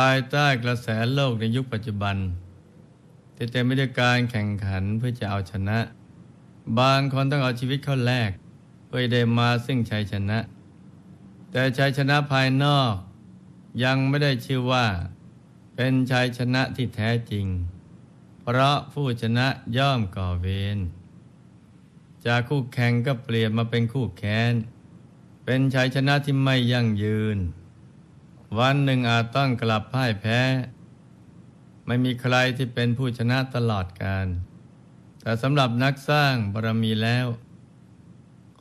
ภายใต้กระแสโลกในยุคปัจจุบันที่เต็ไมไปด้วยการแข่งขันเพื่อจะเอาชนะ บางคนต้องเอาชีวิตเข้าแลกเพื่อได้มาซึ่งชัยชนะ แต่ชัยชนะภายนอก ยังไม่ได้ชื่อว่า เป็นชัยชนะที่แท้จริง เพราะผู้ชนะย่อมก่อเวรจากคู่แข่งก็เปลี่ยนมาเป็นคู่แค้นเป็นชัยชนะที่ไม่ยั่งยืนวันหนึ่งอาจต้องกลับพ่ายแพ้ ไม่มีใครที่เป็นผู้ชนะตลอดการ แต่สำหรับนักสร้างบารมีแล้ว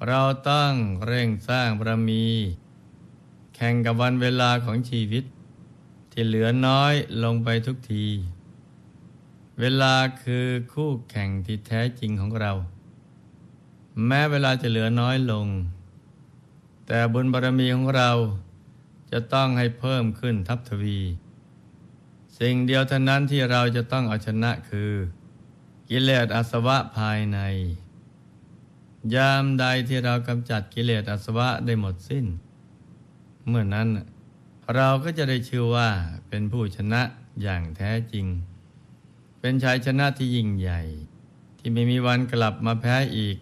เราต้องเร่งสร้างบารมี แข่งกับวันเวลาของชีวิต ที่เหลือน้อยลงไปทุกที เวลาคือคู่แข่งที่แท้จริงของเรา แม้เวลาจะเหลือน้อยลง แต่บุญบารมีของเราจะต้องให้เพิ่มขึ้นทับทวี สิ่งเดียวเท่านั้นที่เราจะต้องเอาชนะคือ กิเลสอาสวะภายในยามใดที่เรากำจัดกิเลสอาสวะได้หมดสิ้น เมื่อนั้นเราก็จะได้ชื่อว่าเป็นผู้ชนะอย่างแท้จริง เป็นชายชนะที่ยิ่งใหญ่ ที่ไม่มีวันกลับมาแพ้อีก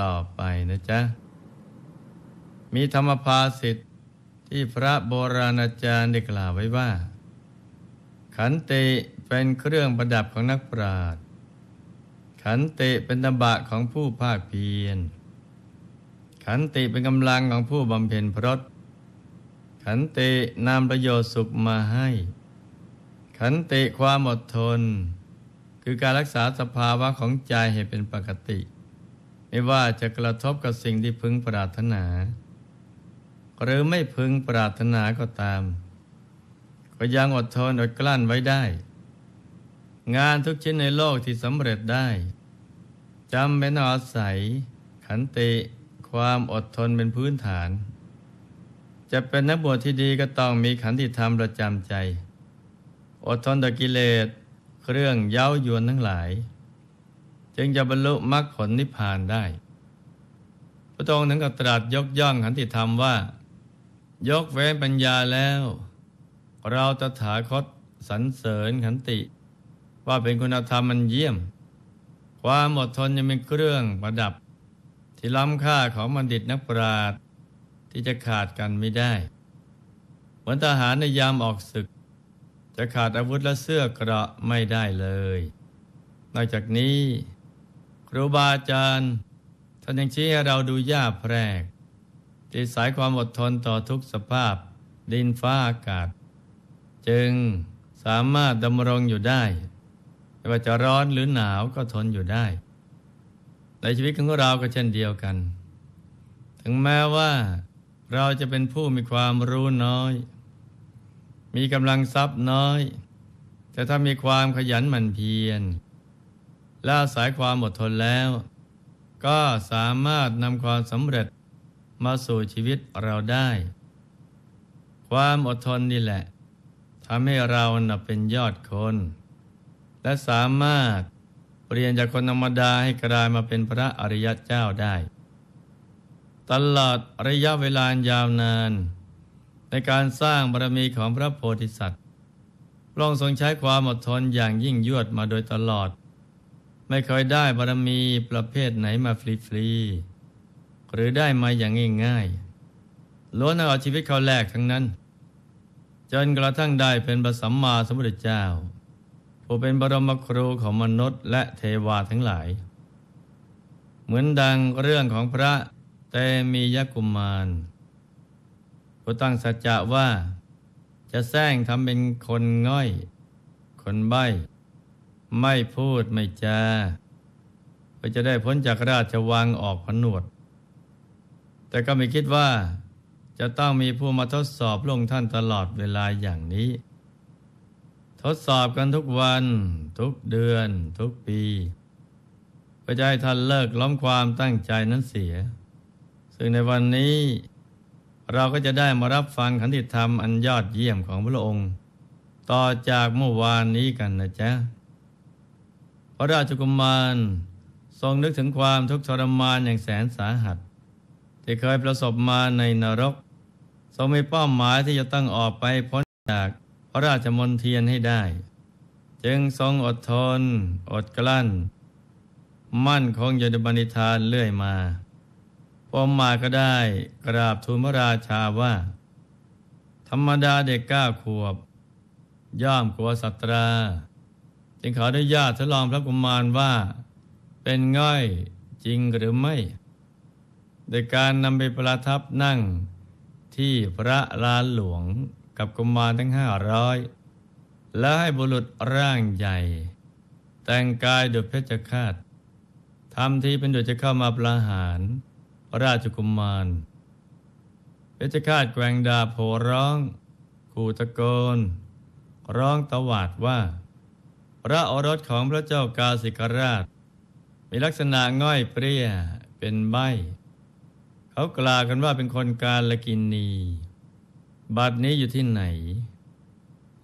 ต่อไปนะจ๊ะมีธรรมภาสิทธิที่พระโบราณอาจารย์ได้กล่าวไว้ว่า ขันติเป็นเครื่องประดับของนักปราชญ์ขันติเป็นตบะของผู้ภาคเพียร ขันติเป็นกำลังของผู้บำเพ็ญพรตขันตินำประโยชน์สุขมาให้ ขันติความอดทน คือการรักษาสภาวะของใจให้เป็นปกติ ไม่ว่าจะกระทบกับสิ่งที่พึงปรารถนาหรือไม่พึงปรารถนาก็ตามก็ยังอดทนอดกลั้นไว้ได้ งานทุกชิ้นในโลกที่สำเร็จได้จำเป็นอาศัย ขันติ ความอดทนเป็นพื้นฐาน จะเป็นนักบวชที่ดีก็ต้องมีขันติธรรมประจำใจ อดทนต่อกิเลสเครื่องเย้ายวนทั้งหลาย จึงจะบรรลุมรรคผลนิพพานได้ พระองค์นั้นก็ตรัสยกย่องขันติธรรมว่ายกเว้นปัญญาแล้ว เราจะถาคตสรรเสริญขันติ ว่าเป็นคุณธรรมมันเยี่ยม ความอดทนยังเป็นเครื่องประดับ ที่ล้ำค่าของบัณฑิตนักปราชญ์ที่จะขาดกันไม่ได้ เหมือนทหารในยามออกศึก จะขาดอาวุธและเสื้อกระไม่ได้เลย นอกจากนี้ ครูบาอาจารย์ท่านยังชี้ให้เราดูหญ้าแพรกติดสายความอดทนต่อทุกสภาพดินฟ้าอากาศจึงสามารถดำรงอยู่ได้ไม่ว่าจะร้อนหรือหนาวก็ทนอยู่ได้ ในชีวิตของเราก็เช่นเดียวกัน ถึงแม้ว่า เราจะเป็นผู้มีความรู้น้อย มีกำลังทรัพย์น้อย แต่ถ้ามีความขยันหมั่นเพียร และาสายความอดทนแล้ว ก็สามารถนำความสำเร็จมาสู่ชีวิตเราได้ ความอดทนนี่แหละทำให้เรานบเป็นยอดคน และสามารถเปลี่ยนจากคนธรรมดาให้กลายมาเป็นพระอริยเจ้าได้ ตลอดระยะเวลายาวนาน ในการสร้างบารมีของพระโพธิสัตว์ลรองทรงใช้ความอดทนอย่างยิ่งยวดมาโดยตลอด ไม่เคยได้บารมีประเภทไหนมาฟรีๆหรือได้มาอย่างง่ายๆล้วนเอาชีวิตเขาแลกทั้งนั้น จนกระทั่งได้เป็นพระสัมมาสัมพุทธเจ้า ผู้เป็นบรมครูของมนุษย์และเทวาทั้งหลาย เหมือนดังเรื่องของพระเตมียกุมาร ผู้ตั้งสัจจะว่าจะแซงทำเป็นคนง่อย คนใบ้ ไม่พูดไม่จาเพื่อจะได้พ้นจากราชวังออกผนวดแต่ก็ไม่คิดว่าจะต้องมีผู้มาทดสอบลงท่านตลอดเวลาอย่างนี้ ทดสอบกันทุกวัน ทุกเดือน ทุกปีเพื่อจะให้ท่านเลิกล้มความตั้งใจนั้นเสีย ซึ่งในวันนี้ เราก็จะได้มารับฟังขันติธรรมอันยอดเยี่ยมของพระองค์ ต่อจากเมื่อวานนี้กันนะจ๊ะพระราชกุมารทรงนึกถึงความทุกข์ทรมานอย่างแสนสาหัสที่เคยประสบมาในนรกทรงมีเป้าหมายที่จะต้องออกไปพ้นจากพระราชมนเทียนให้ได้ จึงทรงอดทน อดกลั้น มั่นคงอยู่ในบันิทานเรื่อยมาพอมาก็ได้กราบทูลพระราชาว่า ธรรมดาเด็กก้าขวบย่อมกลัวสัตรา จึงขออนุญาตทดลองพระกุมารว่า เป็นง่อยจริงหรือไม่โดยการนำไปประทับนั่งที่พระลานหลวงกับกุมารทั้งห้าร้อย และให้บุรุษร่างใหญ่ แต่งกายดุจเพชฌฆาตทำทีเป็นดุจจะเข้ามาประหารพระราชกุมาร เพชฌฆาตแกวงดาโผร้องขู่ตะโกน ร้องตวาดว่า พระอรสของพระเจ้ากาสิกราช มีลักษณะง่อยเปรี้ย เป็นใบเขากล่าวกันว่าเป็นคนกาลกินนีบัดนี้อยู่ที่ไหน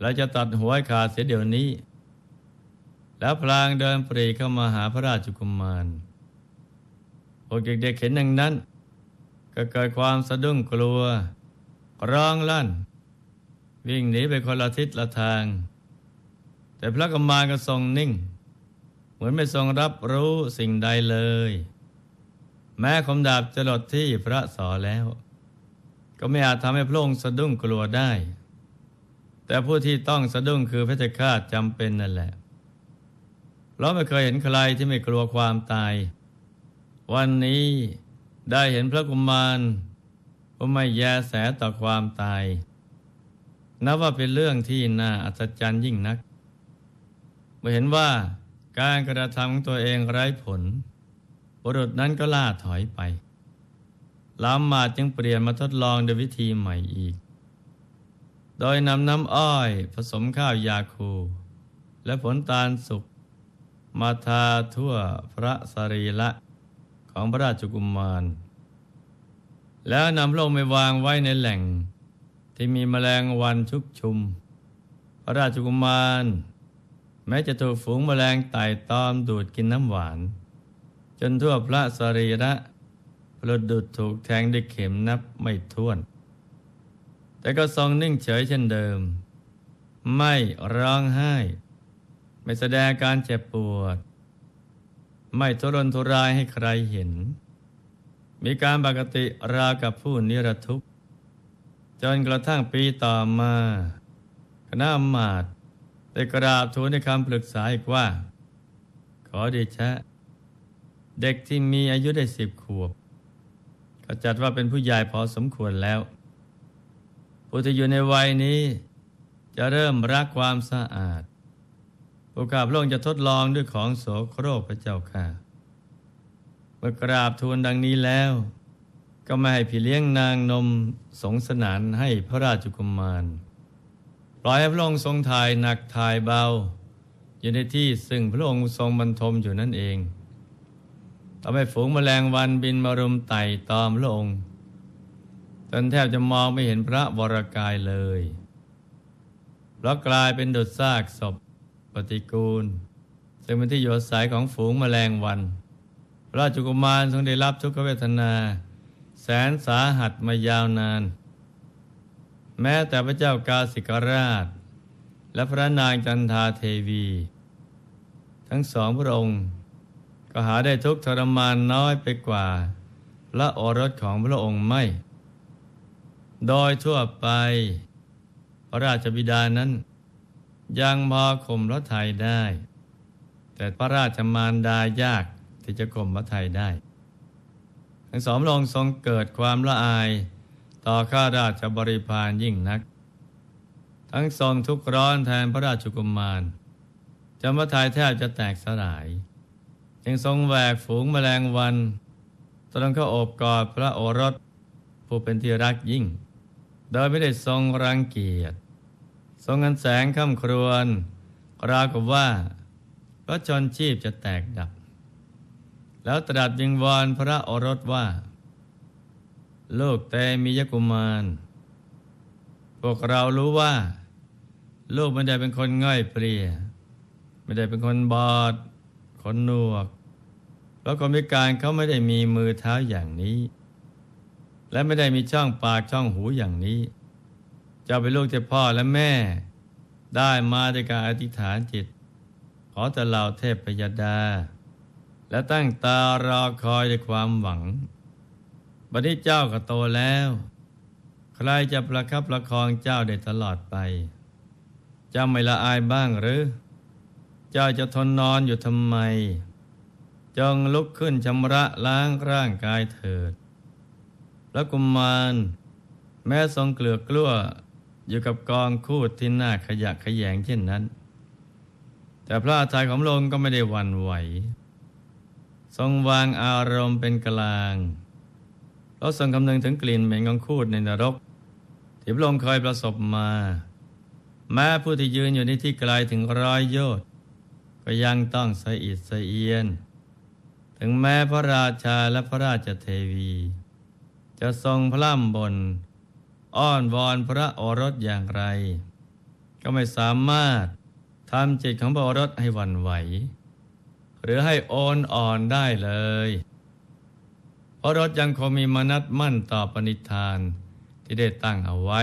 เราจะตัดหัวขาดเสียเดี๋ยวนี้ แล้วพลางเดินปรีเข้ามาหาพระราชกุมารพวกเด็กๆเห็นดังนั้น ก็เกิดความสะดุ้งกลัวร้องลั่น วิ่งหนีไปคนละทิศละทาง แต่พระกุมารก็ทรงนิ่ง เหมือนไม่ทรงรับรู้สิ่งใดเลยแม้คมดาบจะหลดที่พระสอแล้ว ก็ไม่อาจทำให้พระองค์สะดุ้งกลัวได้ แต่ผู้ที่ต้องสะดุ้งคือพระเจ้าข้าจำเป็นนั่นแหละเราไม่เคยเห็นใครที่ไม่กลัวความตาย วันนี้ได้เห็นพระกุมมาร่าไม่แยแสต่อความตาย นับว่าเป็นเรื่องที่น่าอัศจรรย์ยิ่งนักเมื่อเห็นว่าการกระทำของตัวเองไร้ผลบุรุษนั้นก็ล่าถอยไปลามมาจึงเปลี่ยนมาทดลองด้วยวิธีใหม่อีก โดยนำน้ำอ้อยผสมข้าวยาคู และผลตาลสุกมาทาทั่วพระสรีละของพระราชกุมมาร แล้วนำพระองค์ไปวางไว้ในแหล่ง ที่มีแมลงวันชุกชุม พระราชกุมมาร แม้จะถูกฝูงแมลงไต่ตอมดูดกินน้ำหวานจนทั่วพระสรีระประดุดถูกแทงด้วยเข็มนับไม่ถ้วน แต่ก็ทรงนิ่งเฉยเช่นเดิม ไม่ร้องไห้ ไม่แสดงการเจ็บปวด ไม่ทุรนทุรายให้ใครเห็น มีการปกติรากับผู้นิรทุกข์จนกระทั่งปีต่อมาคณะอมาตย์ได้กราบทูลในคำปรึกษาอีกว่า ขอเดชะเด็กที่มีอายุได้สิบขวบก็จัดว่าเป็นผู้ใหญ่พอสมควรแล้ว ผู้ที่อยู่ในวัยนี้ จะเริ่มรักความสะอาดโอกาสพระองค์จะทดลองด้วยของโสโครกพระเจ้าค่ะ เมื่อกราบทูลดังนี้แล้ว ก็ไม่ให้พี่เลี้ยงนางนมสงสนานให้พระราชกุมมารปล่อยให้พระองค์ทรงถ่ายหนักถ่ายเบา อยู่ในที่ซึ่งพระองค์ทรงบรรทมอยู่นั่นเองทำให้ฝูงแมลงวันบินมารุมไต่ตอมพระองค์จนแทบจะมองไม่เห็นพระวรากายเลยแล้วกลายเป็นดุจซากศพ ปฏิกูล ซึ่งเป็นที่โยูสายของฝูงแมลงวัน พระจุกุมารทรงได้รับทุกขเวทนา แสนสาหัสมายาวนาน แม้แต่พระเจ้ากาสิกราช และพระนางจันทาเทวี ทั้งสองพระองค์ก็หาได้ทุกทรมานน้อยไปกว่าละโอรสของพระองค์ไม่ โดยทั่วไปพระราชบิดานั้นยังพอข่มพระไทยได้ แต่พระราชมารดายาก ที่จะข่มพระไทยได้ ทั้งสองลงทรงเกิดความละอายต่อข้าราชบริพารยิ่งนัก ทั้งทรงทุกร้อนแทนพระราชกุมมารจำพระไทยแทบจะแตกสลายจึงทรงแหวกฝูงแมลงวันตอนเข้อบกอดพระโอรสผู้เป็นที่รักยิ่ง โดยไม่ได้ทรงรังเกียจทรงอินแสงค่ำครวนราวกับว่า ก็ชนชีพจะแตกดับ แล้วตรัสยิงวอนพระโอรสว่าโลกแตมียกุมาร พวกเรารู้ว่า ลูกไม่ได้เป็นคนง่อยเปลี่ยไม่ได้เป็นคนบอดขนนวกแล้วคนพิการเขาไม่ได้มีมือเท้าอย่างนี้ และไม่ได้มีช่องปากช่องหูอย่างนี้จะเป็นลูกจะพ่อและแม่ ได้มาด้วยการอธิษฐานจิตขอแต่เราเทพพยดา และตั้งตารอคอยด้วยความหวังบัดนี้เจ้าก็โตแล้ว ใครจะประคับประคองเจ้าได้ตลอดไปจะไม่ละอายบ้างหรือจ้าจะทนนอนอยู่ทำไม จงลุกขึ้นชำระล้างร่างกายเถิดพระกุมมาร แม้ทรงเกลือกลั้วอยู่กับกองคูดที่หน้าขยะขยงเช่นนั้น แต่พระอาทัยของลงก็ไม่ได้วันไหว ทรงวางอารมณ์เป็นกลางแล้วทรงคำนึงถึงกลิ่นเหม็นของคูดในนรกที่พระองค์เคยประสบมา แม้ผู้ที่ยืนอยู่ในที่ไกลถึงร้อยโยชนก็ยังต้องสะอิดสะเอียน ถึงแม้พระราชาและพระราชเทวี จะทรงพล่ำบน อ้อนวอนพระโอรสอย่างไร ก็ไม่สามารถทำจิตของพระโอรสให้วันไหว หรือให้โอนอ่อนได้เลย พระรถยังคงมีมนัดมั่นต่อปณิธานที่ได้ตั้งเอาไว้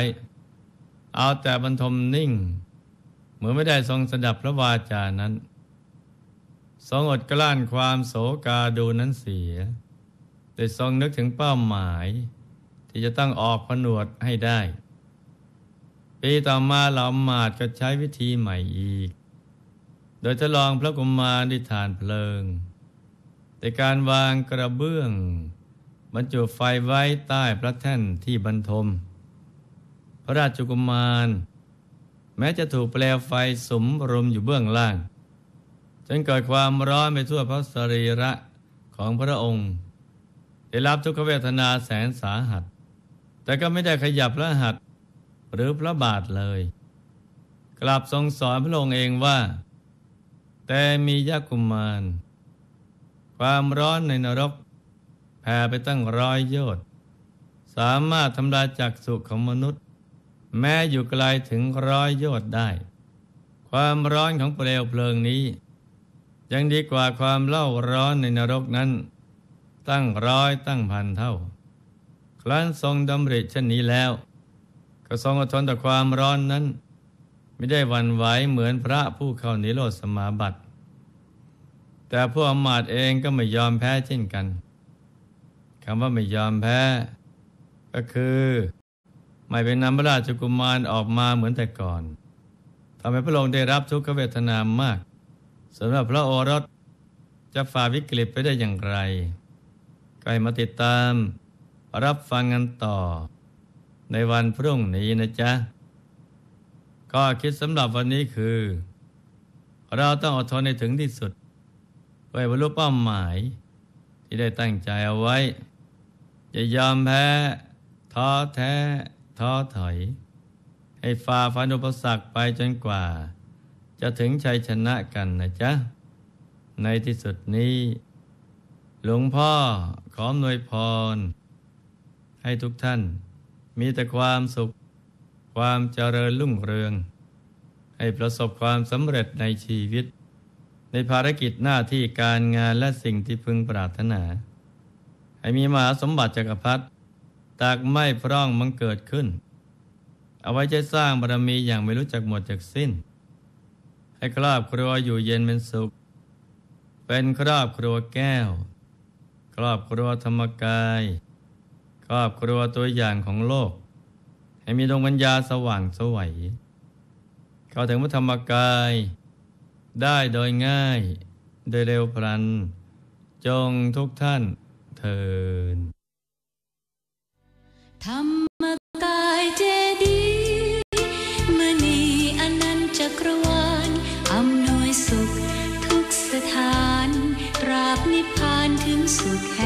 เอาแต่บรรทมนิ่ง เหมือนไม่ได้ทรงสดับพระวาจานั้นทรงอดกลั้นความโศกาดูนั้นเสียโดยทรงนึกถึงเป้าหมาย ที่จะต้องออกผนวดให้ได้ ปีต่อมาเหล่ามาดก็ใช้วิธีใหม่อีก โดยทดลองพระกุมารด้วยฐานเพลิง แต่การวางกระเบื้องบรรจุไฟไว้ใต้พระแท่นที่บรรทม พระราชกุมาร แม้จะถูกแปลไฟสมรมอยู่เบื้องล่างจนเกิดความร้อนไปทั่วพระสรีระของพระองค์ ได้รับทุกขเวทนาแสนสาหัส แต่ก็ไม่ได้ขยับพระหัตหรือพระบาทเลย กลับทรงสอนพระองค์เองว่า แต่มียักุมาร ความร้อนในนรกแผ่ไปตั้งร้อยโยชน์สามารถทำลายจักสุขของมนุษย์ แม้อยู่ไกลถึงร้อยโยชน์ได้ ความร้อนของเปลวเพลิงนี้ยังดีกว่าความเล่าร้อนในนรกนั้น ตั้งร้อย ตั้งพันเท่า ครั้นทรงดำริเช่นนี้แล้ว ก็ทรงอดทนต่อความร้อนนั้น ไม่ได้วันไหวเหมือนพระผู้เข้านิโรธสมาบัติ แต่ผู้อมาตเองก็ไม่ยอมแพ้เช่นกันคำว่าไม่ยอมแพ้ก็คือ ไม่เป็นนำพระราชกุมารออกมาเหมือนแต่ก่อนทำให้พระองค์ได้รับทุกขเวทนามมากสำหรับพระโอรสจะฝ่าวิกฤตไปได้อย่างไรก็ให้มาติดตาม รับฟังกันต่อ ในวันพรุ่งนี้นะจ๊ะ ก็คิดสำหรับวันนี้คือเราต้องอดทนในถึงที่สุดเพื่อบรรลุเป้าหมายที่ได้ตั้งใจเอาไว้ จะยอมแพ้ ท้อแท้ ท้อถอย ให้ฝ่าฟันอุปสรรคไปจนกว่าจะถึงชัยชนะกันนะจ๊ะ ในที่สุดนี้ หลวงพ่อขออนวยพร ให้ทุกท่านมีแต่ความสุขความเจริญรุ่งเรือง ให้ประสบความสำเร็จในชีวิต ในภารกิจหน้าที่การงานและสิ่งที่พึงปรารถนา ให้มีมหาสมบัติจักรพรรดิตากไม่พร่องมังเกิดขึ้น เอาไว้ใช้สร้างบารมีอย่างไม่รู้จักหมดจากสิ้นให้ครอบครัวอยู่เย็นเป็นสุข เป็นครอบครัวแก้ว ครอบครัวธรรมกาย ครอบครัวตัวอย่างของโลก ให้มีดวงปัญญาสว่างสวัยเข้าถึงพระธรรมกาย ได้โดยง่ายโดยเร็วพลัน จงทุกท่านเทินธรรมกายเจดีมณีอนันต์จักรวาสุขทุกสถานตราบนิพพานถึงสุข